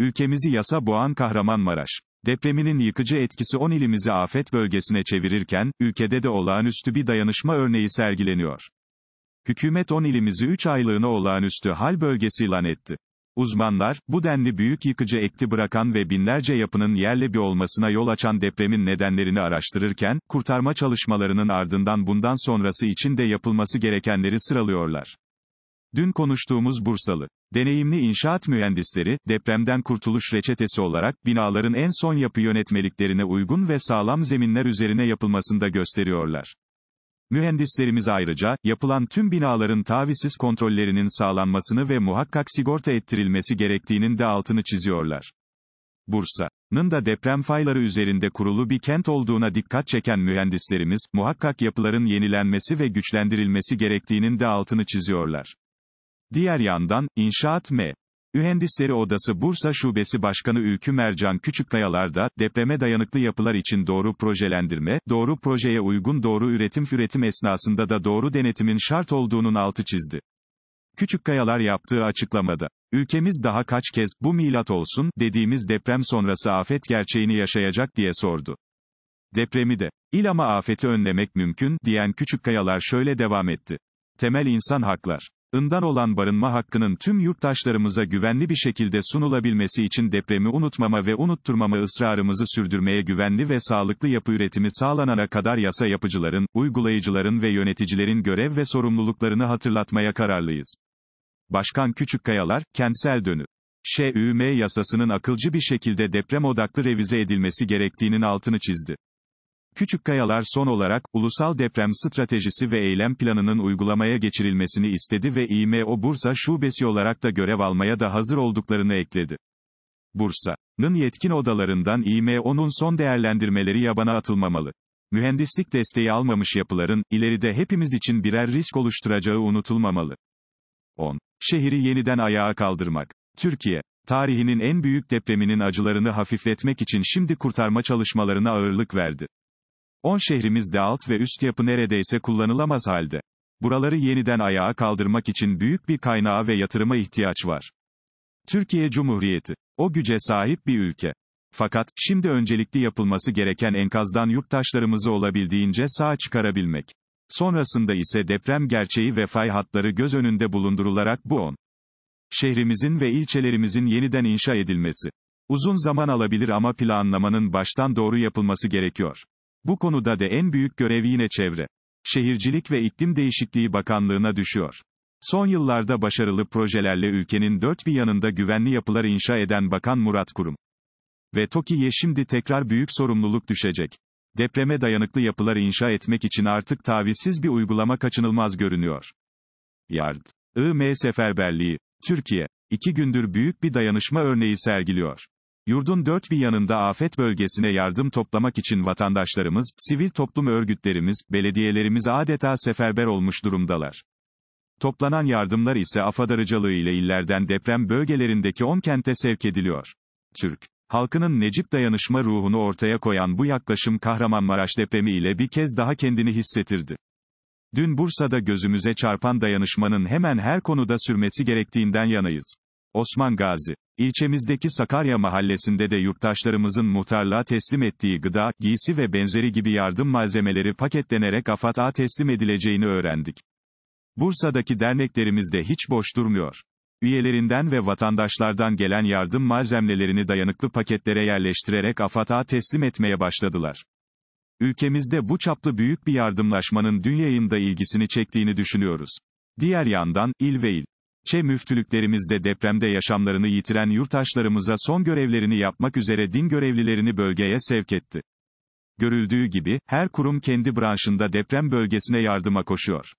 Ülkemizi yasa boğan Kahramanmaraş. Depreminin yıkıcı etkisi 10 ilimizi afet bölgesine çevirirken, ülkede de olağanüstü bir dayanışma örneği sergileniyor. Hükümet 10 ilimizi 3 aylığına olağanüstü hal bölgesi ilan etti. Uzmanlar, bu denli büyük yıkıcı ekti bırakan ve binlerce yapının yerle bir olmasına yol açan depremin nedenlerini araştırırken, kurtarma çalışmalarının ardından bundan sonrası için de yapılması gerekenleri sıralıyorlar. Dün konuştuğumuz Bursalı Deneyimli inşaat mühendisleri, depremden kurtuluş reçetesi olarak, binaların en son yapı yönetmeliklerine uygun ve sağlam zeminler üzerine yapılmasında gösteriyorlar. Mühendislerimiz ayrıca, yapılan tüm binaların tavizsiz kontrollerinin sağlanmasını ve muhakkak sigorta ettirilmesi gerektiğinin de altını çiziyorlar. Bursa'nın da deprem fayları üzerinde kurulu bir kent olduğuna dikkat çeken mühendislerimiz, muhakkak yapıların yenilenmesi ve güçlendirilmesi gerektiğinin de altını çiziyorlar. Diğer yandan, İnşaat M. Mühendisleri Odası Bursa Şubesi Başkanı Ülkü Mercan Küçükkayalar da, depreme dayanıklı yapılar için doğru projelendirme, doğru projeye uygun doğru üretim üretim esnasında da doğru denetimin şart olduğunun altı çizdi. Küçükkayalar yaptığı açıklamada, ülkemiz daha kaç kez, bu milat olsun, dediğimiz deprem sonrası afet gerçeğini yaşayacak diye sordu. Depremi de, il ama afeti önlemek mümkün, diyen Küçükkayalar şöyle devam etti. Temel insan haklar ından olan barınma hakkının tüm yurttaşlarımıza güvenli bir şekilde sunulabilmesi için depremi unutmama ve unutturmama ısrarımızı sürdürmeye güvenli ve sağlıklı yapı üretimi sağlanana kadar yasa yapıcıların, uygulayıcıların ve yöneticilerin görev ve sorumluluklarını hatırlatmaya kararlıyız. Başkan Küçükkayalar, kentsel dönü. ŞÜM yasasının akılcı bir şekilde deprem odaklı revize edilmesi gerektiğinin altını çizdi. Küçük Kayalar son olarak, Ulusal Deprem Stratejisi ve Eylem Planı'nın uygulamaya geçirilmesini istedi ve İMO Bursa Şubesi olarak da görev almaya da hazır olduklarını ekledi. Bursa'nın yetkin odalarından İMO'nun son değerlendirmeleri yabana atılmamalı. Mühendislik desteği almamış yapıların, ileride hepimiz için birer risk oluşturacağı unutulmamalı. 10. Şehri yeniden ayağa kaldırmak. Türkiye, tarihinin en büyük depreminin acılarını hafifletmek için şimdi kurtarma çalışmalarına ağırlık verdi. 10 şehrimizde alt ve üst yapı neredeyse kullanılamaz halde. Buraları yeniden ayağa kaldırmak için büyük bir kaynağa ve yatırıma ihtiyaç var. Türkiye Cumhuriyeti. O güce sahip bir ülke. Fakat, şimdi öncelikli yapılması gereken enkazdan yurttaşlarımızı olabildiğince sağ çıkarabilmek. Sonrasında ise deprem gerçeği ve fay hatları göz önünde bulundurularak bu 10. Şehrimizin ve ilçelerimizin yeniden inşa edilmesi. Uzun zaman alabilir ama planlamanın baştan doğru yapılması gerekiyor. Bu konuda de en büyük görev yine çevre. Şehircilik ve İklim Değişikliği Bakanlığı'na düşüyor. Son yıllarda başarılı projelerle ülkenin dört bir yanında güvenli yapılar inşa eden Bakan Murat Kurum ve Tokiye şimdi tekrar büyük sorumluluk düşecek. Depreme dayanıklı yapılar inşa etmek için artık tavizsiz bir uygulama kaçınılmaz görünüyor. Yard. IM Seferberliği, Türkiye, iki gündür büyük bir dayanışma örneği sergiliyor. Yurdun dört bir yanında afet bölgesine yardım toplamak için vatandaşlarımız, sivil toplum örgütlerimiz, belediyelerimiz adeta seferber olmuş durumdalar. Toplanan yardımlar ise AFAD ile illerden deprem bölgelerindeki 10 kente sevk ediliyor. Türk Halkının Necip dayanışma ruhunu ortaya koyan bu yaklaşım Kahramanmaraş depremi ile bir kez daha kendini hissettirdi. Dün Bursa'da gözümüze çarpan dayanışmanın hemen her konuda sürmesi gerektiğinden yanayız. Osman Gazi. ilçemizdeki Sakarya mahallesinde de yurttaşlarımızın muhtarlığa teslim ettiği gıda, giysi ve benzeri gibi yardım malzemeleri paketlenerek AFAD'a teslim edileceğini öğrendik. Bursa'daki derneklerimiz de hiç boş durmuyor. Üyelerinden ve vatandaşlardan gelen yardım malzemelerini dayanıklı paketlere yerleştirerek AFAD'a teslim etmeye başladılar. Ülkemizde bu çaplı büyük bir yardımlaşmanın dünyayında ilgisini çektiğini düşünüyoruz. Diğer yandan, il ve il Çe müftülüklerimizde depremde yaşamlarını yitiren yurttaşlarımıza son görevlerini yapmak üzere din görevlilerini bölgeye sevk etti. Görüldüğü gibi, her kurum kendi branşında deprem bölgesine yardıma koşuyor.